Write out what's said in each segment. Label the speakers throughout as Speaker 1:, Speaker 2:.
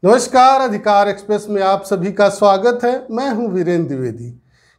Speaker 1: नमस्कार अधिकार एक्सप्रेस में आप सभी का स्वागत है मैं हूं वीरेंद्र द्विवेदी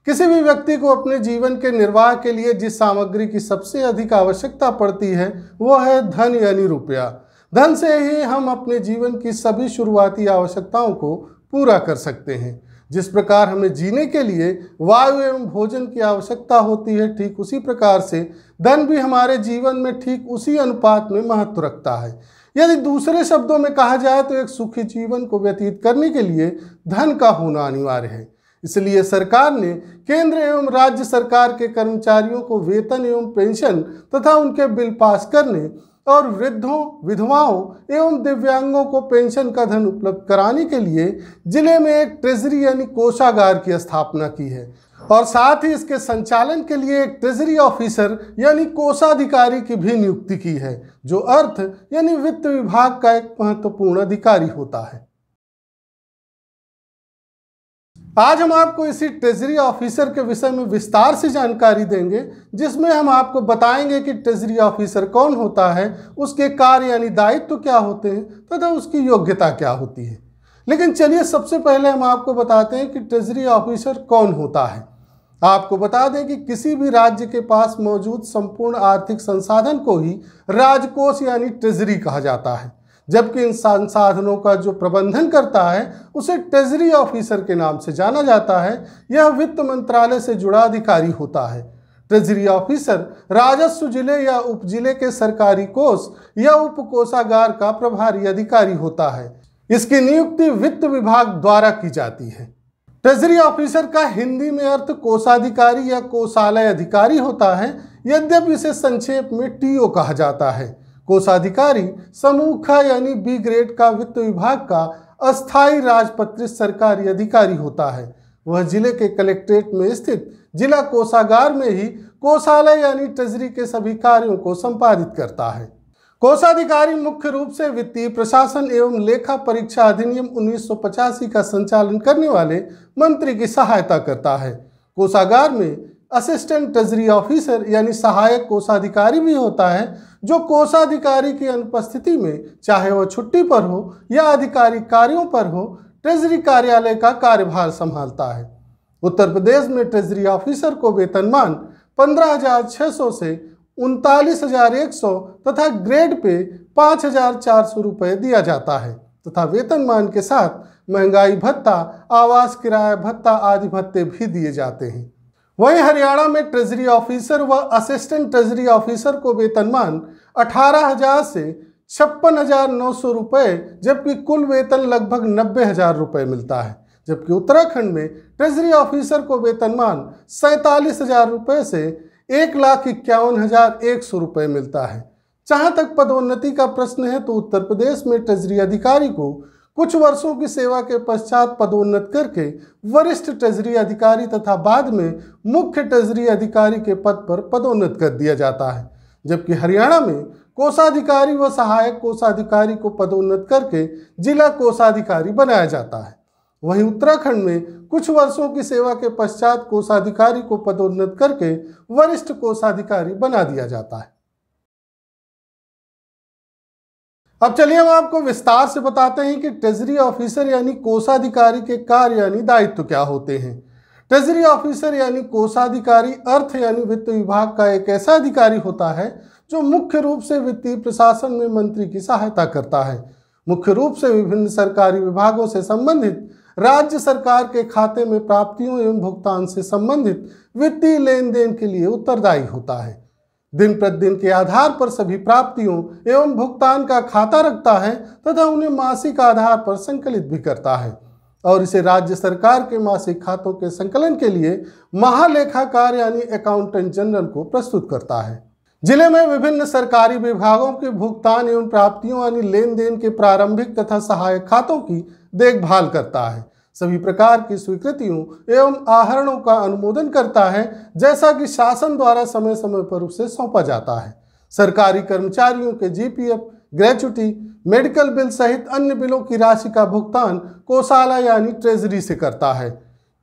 Speaker 1: किसी भी व्यक्ति को अपने जीवन के निर्वाह के लिए जिस सामग्री की सबसे अधिक आवश्यकता पड़ती है वो है धन यानी रुपया धन से ही हम अपने जीवन की सभी शुरुआती आवश्यकताओं को पूरा कर सकते हैं जिस प्रकार हमें जीने के लिए वायु एवं भोजन की आवश्यकता होती है ठीक उसी प्रकार से धन भी हमारे जीवन में ठीक उसी अनुपात में महत्व रखता है यदि दूसरे शब्दों में कहा जाए तो एक सुखी जीवन को व्यतीत करने के लिए धन का होना अनिवार्य है इसलिए सरकार ने केंद्र एवं राज्य सरकार के कर्मचारियों को वेतन एवं पेंशन तथा उनके बिल पास करने और वृद्धों विधवाओं एवं दिव्यांगों को पेंशन का धन उपलब्ध कराने के लिए जिले में एक ट्रेजरी यानी कोषागार की स्थापना की है और साथ ही इसके संचालन के लिए एक ट्रेजरी ऑफिसर यानी कोषाधिकारी की भी नियुक्ति की है जो अर्थ यानी वित्त विभाग का एक महत्वपूर्ण अधिकारी होता है आज हम आपको इसी ट्रेजरी ऑफिसर के विषय में विस्तार से जानकारी देंगे जिसमें हम आपको बताएंगे कि ट्रेजरी ऑफिसर कौन होता है उसके कार्य यानी दायित्व तो क्या होते हैं तथा तो उसकी योग्यता क्या होती है लेकिन चलिए सबसे पहले हम आपको बताते हैं कि ट्रेजरी ऑफिसर कौन होता है आपको बता दें कि किसी भी राज्य के पास मौजूद संपूर्ण आर्थिक संसाधन को ही राजकोष यानी ट्रेजरी कहा जाता है जबकि इन संसाधनों का जो प्रबंधन करता है उसे ट्रेजरी ऑफिसर के नाम से जाना जाता है यह वित्त मंत्रालय से जुड़ा अधिकारी होता है ट्रेजरी ऑफिसर राजस्व जिले या उप जिले के सरकारी कोष या उप कोषागार का प्रभारी अधिकारी होता है इसकी नियुक्ति वित्त विभाग द्वारा की जाती है ट्रेजरी ऑफिसर का हिंदी में अर्थ कोषाधिकारी या कोषालय अधिकारी होता है यद्यपि इसे संक्षेप में टीओ कहा जाता है कोषाधिकारी समूह ख यानी बी ग्रेड का वित्त विभाग का अस्थायी राजपत्रित सरकारी अधिकारी होता है वह जिले के कलेक्ट्रेट में स्थित जिला कोषागार में ही कोषालय यानी ट्रेजरी के सभी कार्यों को संपादित करता है कोषाधिकारी मुख्य रूप से वित्तीय प्रशासन एवं लेखा परीक्षा अधिनियम उन्नीस का संचालन करने वाले मंत्री की सहायता करता है कोषागार में असिस्टेंट ट्रेजरी ऑफिसर यानी सहायक कोषाधिकारी भी होता है जो कोषाधिकारी की अनुपस्थिति में चाहे वह छुट्टी पर हो या आधिकारिक कार्यों पर हो ट्रेजरी कार्यालय का कार्यभार संभालता है उत्तर प्रदेश में ट्रेजरी ऑफिसर को वेतनमान पंद्रह हजार छः सौ से उनतालीस हजार एक सौ तथा ग्रेड पे पाँच हजार चार सौ रुपये दिया जाता है तथा वेतनमान के साथ महंगाई भत्ता आवास किराया भत्ता आदि भत्ते भी दिए जाते हैं वहीं हरियाणा में ट्रेजरी ऑफिसर व असिस्टेंट ट्रेजरी ऑफिसर को वेतनमान अठारह हजार से छप्पन हजार नौ सौ रुपये जबकि कुल वेतन लगभग नब्बे हजार रुपये मिलता है जबकि उत्तराखंड में ट्रेजरी ऑफिसर को वेतनमान सैंतालीस हजार रुपये से एक लाख इक्यावन हजार एक सौ रुपये मिलता है जहाँ तक पदोन्नति का प्रश्न है तो उत्तर प्रदेश में ट्रेजरी अधिकारी को कुछ वर्षों की सेवा के पश्चात पदोन्नत करके वरिष्ठ ट्रेजरी अधिकारी तथा बाद में मुख्य ट्रेजरी अधिकारी के पद पर पदोन्नत कर दिया जाता है जबकि हरियाणा में कोषाधिकारी व सहायक कोषाधिकारी को पदोन्नत करके जिला कोषाधिकारी बनाया जाता है वहीं उत्तराखंड में कुछ वर्षों की सेवा के पश्चात कोषाधिकारी को पदोन्नत करके वरिष्ठ कोषाधिकारी बना दिया जाता है अब चलिए हम आपको विस्तार से बताते हैं कि ट्रेजरी ऑफिसर यानी कोषाधिकारी के कार्य यानी दायित्व क्या होते हैं ट्रेजरी ऑफिसर यानी कोषाधिकारी अर्थ यानी वित्त विभाग का एक ऐसा अधिकारी होता है जो मुख्य रूप से वित्तीय प्रशासन में मंत्री की सहायता करता है मुख्य रूप से विभिन्न सरकारी विभागों से संबंधित राज्य सरकार के खाते में प्राप्तियों एवं भुगतान से संबंधित वित्तीय लेन देन के लिए उत्तरदायी होता है दिन प्रतिदिन के आधार पर सभी प्राप्तियों एवं भुगतान का खाता रखता है तथा उन्हें मासिक आधार पर संकलित भी करता है और इसे राज्य सरकार के मासिक खातों के संकलन के लिए महालेखाकार यानी अकाउंटेंट जनरल को प्रस्तुत करता है जिले में विभिन्न सरकारी विभागों के भुगतान एवं प्राप्तियों यानी लेन देन के प्रारंभिक तथा सहायक खातों की देखभाल करता है सभी प्रकार की स्वीकृतियों एवं आहरणों का अनुमोदन करता है जैसा कि शासन द्वारा समय समय पर उसे सौंपा जाता है सरकारी कर्मचारियों के जीपीएफ ग्रेचुटी मेडिकल बिल सहित अन्य बिलों की राशि का भुगतान कोषाला यानी ट्रेजरी से करता है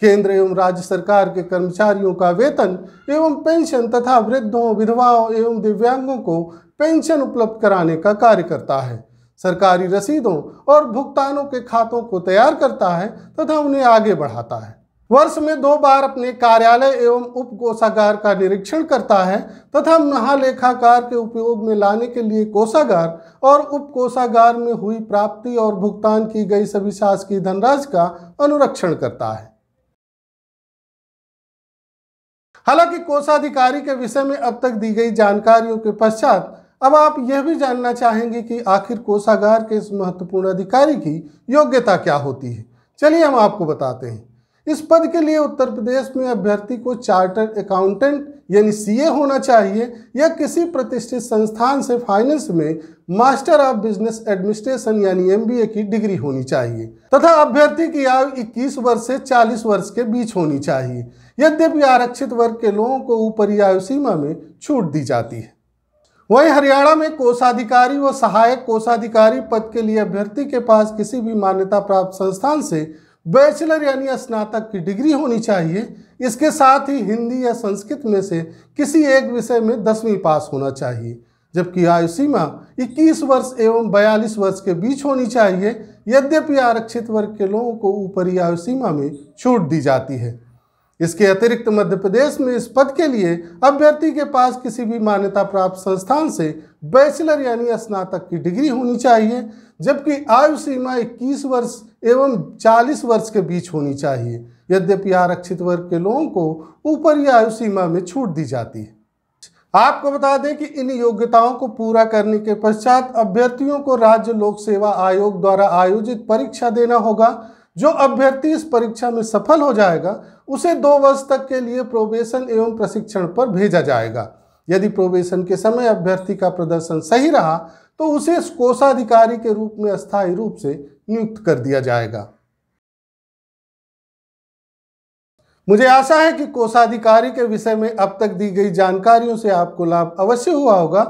Speaker 1: केंद्र एवं राज्य सरकार के कर्मचारियों का वेतन एवं पेंशन तथा वृद्धों विधवाओं एवं दिव्यांगों को पेंशन उपलब्ध कराने का कार्य करता है सरकारी रसीदों और भुगतानों के खातों को तैयार करता है तथा उन्हें आगे बढ़ाता है वर्ष में दो बार अपने कार्यालय एवं उप कोषागार का निरीक्षण करता है तथा महालेखाकार के उपयोग में लाने के लिए कोषागार और उप कोषागार में हुई प्राप्ति और भुगतान की गई सभी शासकीय धनराशि का अनुरक्षण करता है हालांकि कोषाधिकारी के विषय में अब तक दी गई जानकारियों के पश्चात अब आप यह भी जानना चाहेंगे कि आखिर कोषागार के इस महत्वपूर्ण अधिकारी की योग्यता क्या होती है चलिए हम आपको बताते हैं इस पद के लिए उत्तर प्रदेश में अभ्यर्थी को चार्टर्ड अकाउंटेंट यानी सीए होना चाहिए या किसी प्रतिष्ठित संस्थान से फाइनेंस में मास्टर ऑफ बिजनेस एडमिनिस्ट्रेशन यानी एमबीए की डिग्री होनी चाहिए तथा अभ्यर्थी की आयु 21 वर्ष से 40 वर्ष के बीच होनी चाहिए यद्यपि आरक्षित वर्ग के लोगों को ऊपरी आयु सीमा में छूट दी जाती है वही हरियाणा में कोषाधिकारी व सहायक कोषाधिकारी पद के लिए अभ्यर्थी के पास किसी भी मान्यता प्राप्त संस्थान से बैचलर यानी स्नातक की डिग्री होनी चाहिए इसके साथ ही हिंदी या संस्कृत में से किसी एक विषय में दसवीं पास होना चाहिए जबकि आयु सीमा 21 वर्ष एवं 42 वर्ष के बीच होनी चाहिए यद्यपि आरक्षित वर्ग के लोगों को ऊपरी आयु सीमा में छूट दी जाती है इसके अतिरिक्त मध्य प्रदेश में इस पद के लिए अभ्यर्थी के पास किसी भी मान्यता प्राप्त संस्थान से बैचलर यानी स्नातक की डिग्री होनी चाहिए जबकि आयु सीमा 21 वर्ष एवं 40 वर्ष के बीच होनी चाहिए यद्यपि आरक्षित वर्ग के लोगों को ऊपरी आयु सीमा में छूट दी जाती है आपको बता दें कि इन योग्यताओं को पूरा करने के पश्चात अभ्यर्थियों को राज्य लोक सेवा आयोग द्वारा आयोजित परीक्षा देना होगा जो अभ्यर्थी इस परीक्षा में सफल हो जाएगा उसे दो वर्ष तक के लिए प्रोबेशन एवं प्रशिक्षण पर भेजा जाएगा यदि प्रोबेशन के समय अभ्यर्थी का प्रदर्शन सही रहा तो उसे कोषाधिकारी के रूप में अस्थायी रूप से नियुक्त कर दिया जाएगा मुझे आशा है कि कोषाधिकारी के विषय में अब तक दी गई जानकारियों से आपको लाभ अवश्य हुआ होगा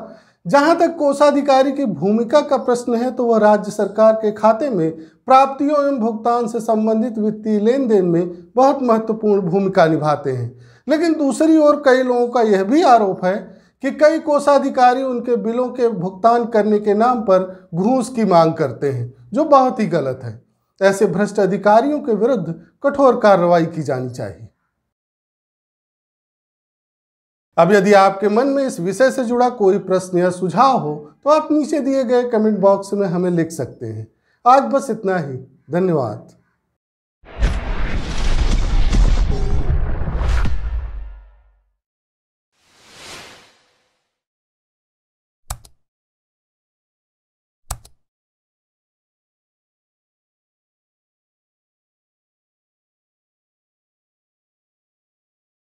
Speaker 1: जहां तक कोषाधिकारी की भूमिका का प्रश्न है तो वह राज्य सरकार के खाते में प्राप्तियों एवं भुगतान से संबंधित वित्तीय लेन देन में बहुत महत्वपूर्ण भूमिका निभाते हैं लेकिन दूसरी ओर कई लोगों का यह भी आरोप है कि कई कोषाधिकारी उनके बिलों के भुगतान करने के नाम पर घूस की मांग करते हैं जो बहुत ही गलत है ऐसे भ्रष्ट अधिकारियों के विरुद्ध कठोर कार्रवाई की जानी चाहिए अब यदि आपके मन में इस विषय से जुड़ा कोई प्रश्न या सुझाव हो तो आप नीचे दिए गए कमेंट बॉक्स में हमें लिख सकते हैं आज बस इतना ही धन्यवाद